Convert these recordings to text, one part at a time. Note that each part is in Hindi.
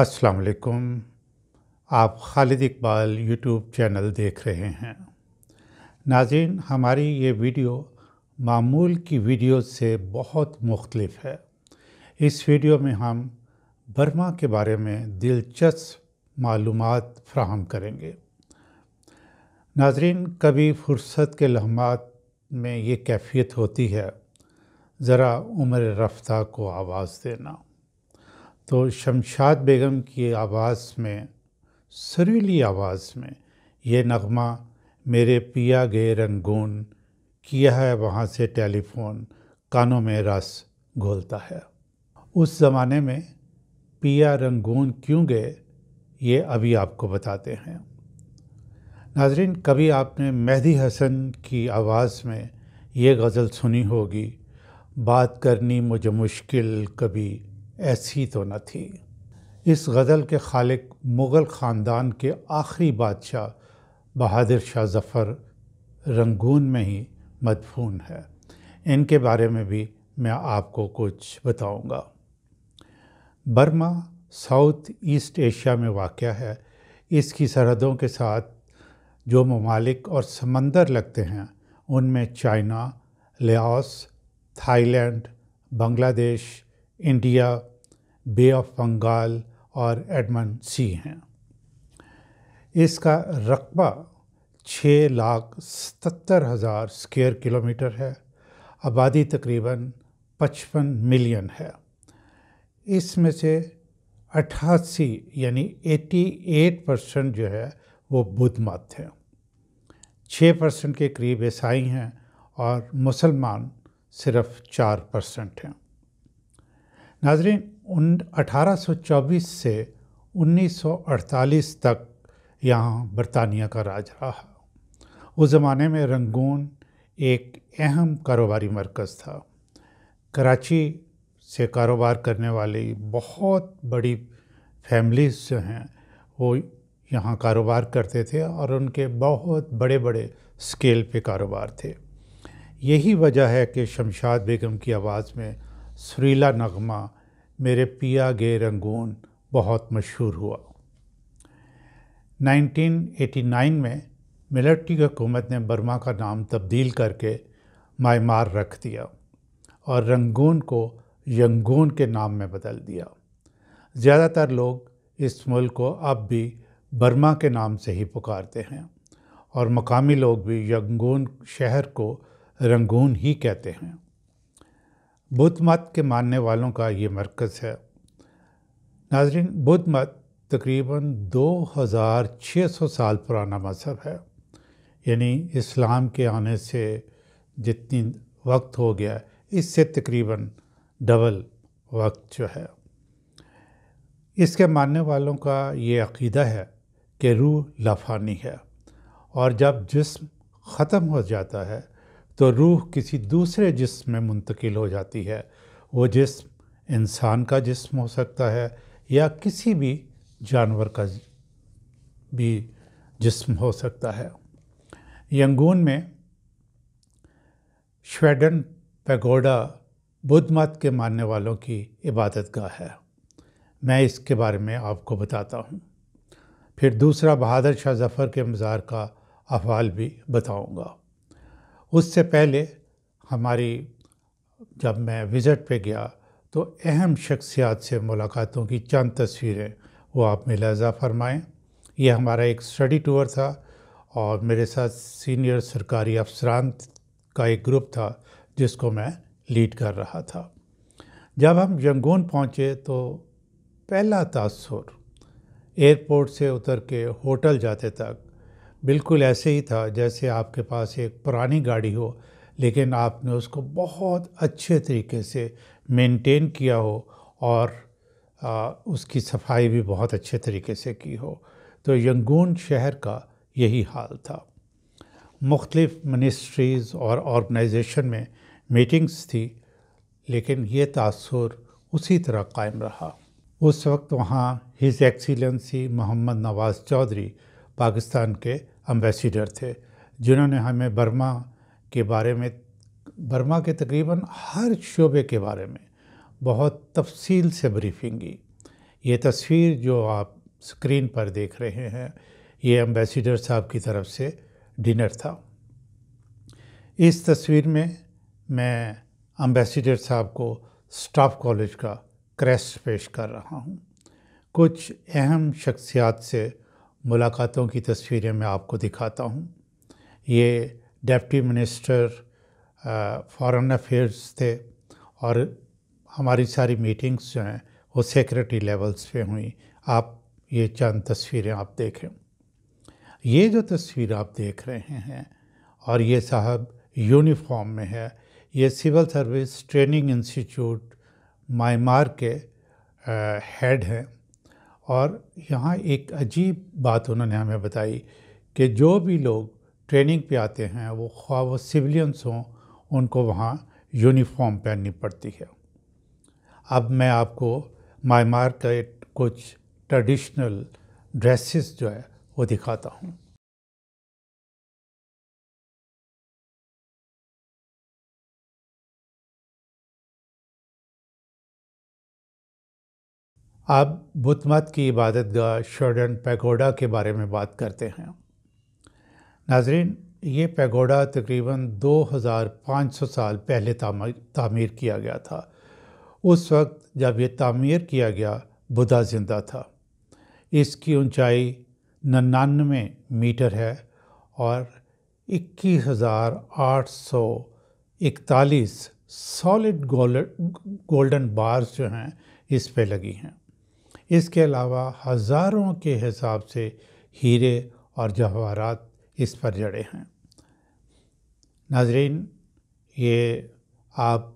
अस्सलाम वालेकुम आप खालिद इकबाल यूट्यूब चैनल देख रहे हैं नाजिन हमारी ये वीडियो मामूल की वीडियो से बहुत मुख्तलिफ है इस वीडियो में हम बर्मा के बारे में दिलचस्प मालूम फ्राहम करेंगे नाजरीन कभी फुर्सत के लम्हात में ये कैफियत होती है ज़रा उम्र रफ्ता को आवाज़ देना तो शमशाद बेगम की आवाज़ में सुरीली आवाज़ में ये नगमा मेरे पिया गए रंगून किया है वहाँ से टेलीफोन कानों में रस घोलता है उस ज़माने में पिया रंगून क्यों गए ये अभी आपको बताते हैं नाजरीन कभी आपने मेहदी हसन की आवाज़ में ये गज़ल सुनी होगी बात करनी मुझे मुश्किल कभी ऐसी तो न थी इस गज़ल के खालिक मुग़ल ख़ानदान के आखिरी बादशाह बहादुर शाह ज़फ़र रंगून में ही मदफून है इनके बारे में भी मैं आपको कुछ बताऊंगा। बर्मा साउथ ईस्ट एशिया में वाक़ है इसकी सरहदों के साथ जो ममालिक और समंदर लगते हैं उनमें चाइना लियास Thailand Bangladesh India bay of Bengal और एडमन सी हैं इसका रकबा छः लाख सतर हज़ार स्क्वेयर किलोमीटर है आबादी तकरीबन पचपन मिलियन है इसमें से अट्ठासी यानी एट परसेंट जो है वो बुद्ध मत हैं छः परसेंट के करीब ईसाई हैं और मुसलमान सिर्फ चार परसेंट हैं नाजरीन उन अठारह से 1948 तक यहाँ बरतानिया का राज रहा उस ज़माने में रंगून एक अहम कारोबारी मरकज़ था कराची से कारोबार करने वाली बहुत बड़ी फैमिलीज़ जो हैं वो यहाँ कारोबार करते थे और उनके बहुत बड़े बड़े स्केल पे कारोबार थे यही वजह है कि शमशाद बेगम की आवाज़ में सुरीला नगमा मेरे पिया गे रंगून बहुत मशहूर हुआ 1989 में मिलट की हुकूमत ने बर्मा का नाम तब्दील करके मायमार रख दिया और रंगून को यंगून के नाम में बदल दिया ज़्यादातर लोग इस मुल्क को अब भी बर्मा के नाम से ही पुकारते हैं और मकामी लोग भी यंगून शहर को रंगून ही कहते हैं बुद्ध मत के मानने वालों का ये मरकज़ है नाजरीन बुद्ध मत तकरीबन 2600 साल पुराना मज़हब है यानी इस्लाम के आने से जितनी वक्त हो गया इससे तकरीबन डबल वक्त जो है इसके मानने वालों का ये अकीदा है कि रूह लाफानी है और जब जिस्म ख़त्म हो जाता है तो रूह किसी दूसरे जिस्म में मुंतकिल हो जाती है वो जिस्म इंसान का जिस्म हो सकता है या किसी भी जानवर का भी जिस्म हो सकता है यंगून में श्वेडन पैगोडा बुद्ध मत के मानने वालों की इबादत गाह है मैं इसके बारे में आपको बताता हूँ फिर दूसरा बहादुर शाह जफ़र के मज़ार का अहवाल भी बताऊँगा उससे पहले हमारी जब मैं विज़िट पे गया तो अहम शख्सियात से मुलाकातों की चंद तस्वीरें वो आप में लहजा फरमाएँ ये हमारा एक स्टडी टूर था और मेरे साथ सीनियर सरकारी अफसरान का एक ग्रुप था जिसको मैं लीड कर रहा था जब हम यंगून पहुँचे तो पहला तसुर एयरपोर्ट से उतर के होटल जाते तक बिल्कुल ऐसे ही था जैसे आपके पास एक पुरानी गाड़ी हो लेकिन आपने उसको बहुत अच्छे तरीके से मेंटेन किया हो और आ, उसकी सफाई भी बहुत अच्छे तरीके से की हो तो यंगून शहर का यही हाल था मुख्तलिफ़ मिनिस्ट्रीज़ और ऑर्गेनाइजेशन में मीटिंग्स थी लेकिन ये तासर उसी तरह कायम रहा उस वक्त वहाँ हिज एक्सीलेंसी मोहम्मद नवाज़ चौधरी पाकिस्तान के एम्बेसडर थे जिन्होंने हमें बर्मा के बारे में बर्मा के तकरीबन हर शोबे के बारे में बहुत तफसील से ब्रीफिंग की ये तस्वीर जो आप स्क्रीन पर देख रहे हैं ये एम्बेसडर साहब की तरफ से डिनर था इस तस्वीर में मैं एम्बेसडर साहब को स्टाफ कॉलेज का क्रेस्ट पेश कर रहा हूँ कुछ अहम शख्सियात से मुलाकातों की तस्वीरें मैं आपको दिखाता हूँ ये डेप्टी मिनिस्टर फॉरेन अफेयर्स थे और हमारी सारी मीटिंग्स जो हैं वो सेक्रेटरी लेवल्स पे हुई आप ये चंद तस्वीरें आप देखें ये जो तस्वीर आप देख रहे हैं और ये साहब यूनिफॉर्म में है ये civil service training institute Myanmar के हेड हैं और यहाँ एक अजीब बात उन्होंने हमें बताई कि जो भी लोग ट्रेनिंग पे आते हैं वो ख्वा वो सिविलियंस हों उनको वहाँ यूनिफॉर्म पहननी पड़ती है अब मैं आपको म्यांमार के कुछ ट्रेडिशनल ड्रेसेस जो है वो दिखाता हूँ आप बुत मत की इबादत गाह शर्डन पैगोडा के बारे में बात करते हैं नाजरीन ये पैगोडा तकरीबन 2500 साल पहले तामीर किया गया था उस वक्त जब ये तामीर किया गया बुधा जिंदा था इसकी ऊंचाई नन्नानवे मीटर है और इक्कीस हज़ार आठ सौ इकतालीस सॉलिड गोल्डन बार्स जो हैं इस पे लगी हैं इसके अलावा हज़ारों के हिसाब से हीरे और जवाहरात इस पर जड़े हैं नाजरीन ये आप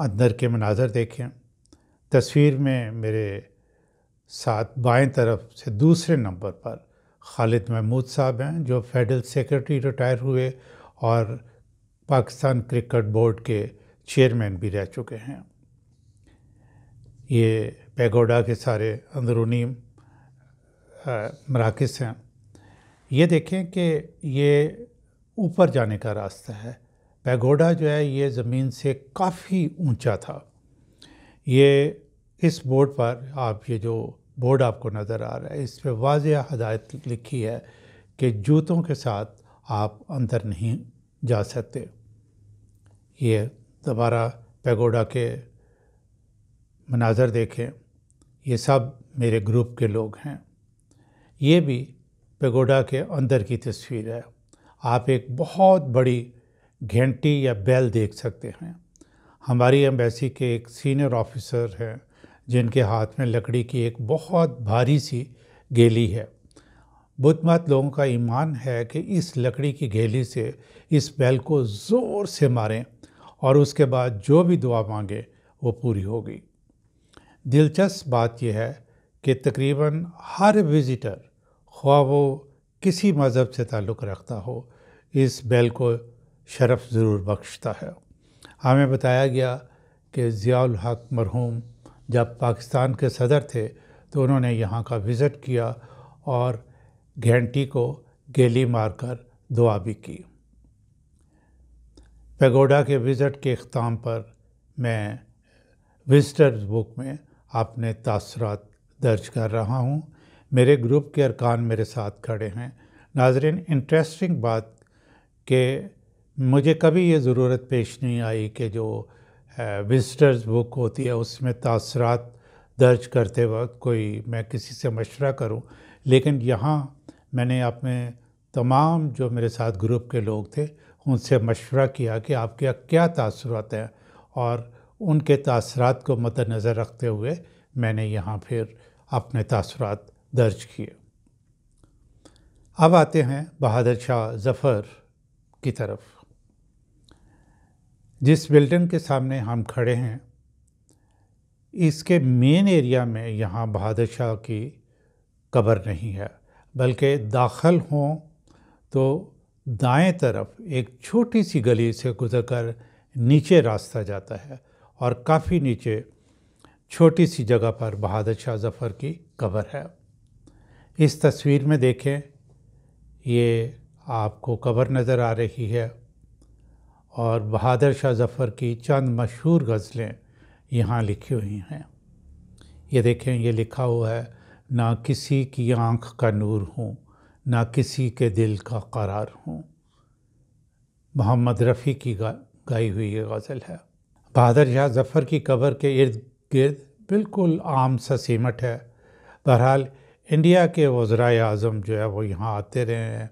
अंदर के मनाजर देखें तस्वीर में मेरे साथ बाएं तरफ से दूसरे नंबर पर खालिद महमूद साहब हैं जो फेडरल सेक्रेटरी रिटायर हुए और पाकिस्तान क्रिकेट बोर्ड के चेयरमैन भी रह चुके हैं ये पैगोडा के सारे अंदरूनी मराकज़ हैं ये देखें कि ये ऊपर जाने का रास्ता है पैगोडा जो है ये ज़मीन से काफ़ी ऊंचा था ये इस बोर्ड पर आप ये जो बोर्ड आपको नज़र आ रहा है इस पर वाज हदायत लिखी है कि जूतों के साथ आप अंदर नहीं जा सकते ये दोबारा पैगोडा के मनाजर देखें ये सब मेरे ग्रुप के लोग हैं ये भी पेगोडा के अंदर की तस्वीर है आप एक बहुत बड़ी घंटी या बेल देख सकते हैं हमारी एम्बेसी के एक सीनियर ऑफिसर हैं जिनके हाथ में लकड़ी की एक बहुत भारी सी गेली है मत लोगों का ईमान है कि इस लकड़ी की गेली से इस बैल को ज़ोर से मारें और उसके बाद जो भी दुआ मांगे वो पूरी होगी दिलचस्प बात यह है कि तकरीबन हर विज़िटर ख्वा वो किसी मज़हब से ताल्लुक़ रखता हो इस बैल को शरफ़ ज़रूर बख्शता है हमें बताया गया कि ज़ियाल हक मरहूम जब पाकिस्तान के सदर थे तो उन्होंने यहाँ का विज़िट किया और घंटी को गेली मारकर दुआ भी की पेगोडा के विज़िट के अख्ताम पर मैं विज़िटर्स बुक में अपने तसरत दर्ज कर रहा हूँ मेरे ग्रुप के अरकान मेरे साथ खड़े हैं नाजरीन इंटरेस्टिंग बात के मुझे कभी ये ज़रूरत पेश नहीं आई कि जो विज़िटर्स बुक होती है उसमें तसरत दर्ज करते वक्त कोई मैं किसी से मशवरा करूं लेकिन यहाँ मैंने अपने तमाम जो मेरे साथ ग्रुप के लोग थे उनसे मशवरा किया कि आपके क्या तसरत हैं और उनके तसरत को मद्नज़र रखते हुए मैंने यहाँ फिर अपने तसरत दर्ज किए अब आते हैं बहादुर शाह ज़फ़र की तरफ जिस बिल्डिंग के सामने हम खड़े हैं इसके मेन एरिया में यहाँ बहादुर शाह की कबर नहीं है बल्कि दाखिल हों तो दाएं तरफ एक छोटी सी गली से गुजरकर नीचे रास्ता जाता है और काफ़ी नीचे छोटी सी जगह पर बहादुर शाह जफ़र की कबर है इस तस्वीर में देखें ये आपको कबर नज़र आ रही है और बहादुर शाह जफ़र की चंद मशहूर गज़लें यहाँ लिखी हुई हैं ये देखें ये लिखा हुआ है ना किसी की आँख का नूर हूँ ना किसी के दिल का करार हूँ मोहम्मद रफ़ी की गा, गाई हुई ये गज़ल है बहादुर शाह जफ़र की कब्र के इर्द गिर्द बिल्कुल आम सा सीमट है बहरहाल इंडिया के वज्रा अज़म जो है वो यहाँ आते रहे हैं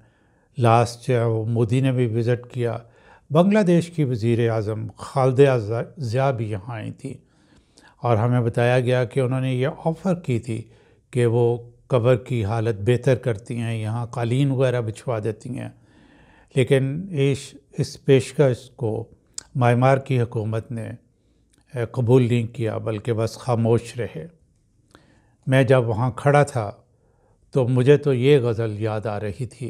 लास्ट जो है वो मोदी ने भी विज़िट किया बांग्लादेश की वज़ी अजम खालदा ज़िया भी यहाँ आई थी और हमें बताया गया कि उन्होंने ये ऑफ़र की थी कि वो कब्र की हालत बेहतर करती हैं यहाँ कालीन वगैरह बिछवा देती हैं लेकिन इस इस पेशकश को म्यांमार की हुकूमत ने कबूल नहीं किया बल्कि बस खामोश रहे मैं जब वहाँ खड़ा था तो मुझे तो ये गज़ल याद आ रही थी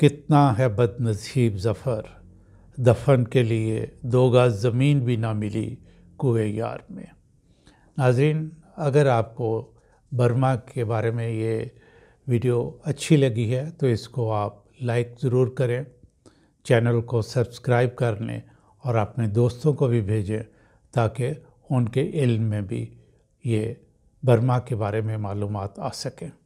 कितना है बदनसीब ज़फ़र दफन के लिए दो गज ज़मीन भी ना मिली कुए यार में नाजरीन अगर आपको बर्मा के बारे में ये वीडियो अच्छी लगी है तो इसको आप लाइक ज़रूर करें चैनल को सब्सक्राइब कर लें और अपने दोस्तों को भी भेजें ताकि उनके इल्म में भी ये बर्मा के बारे में मालूम आ सकें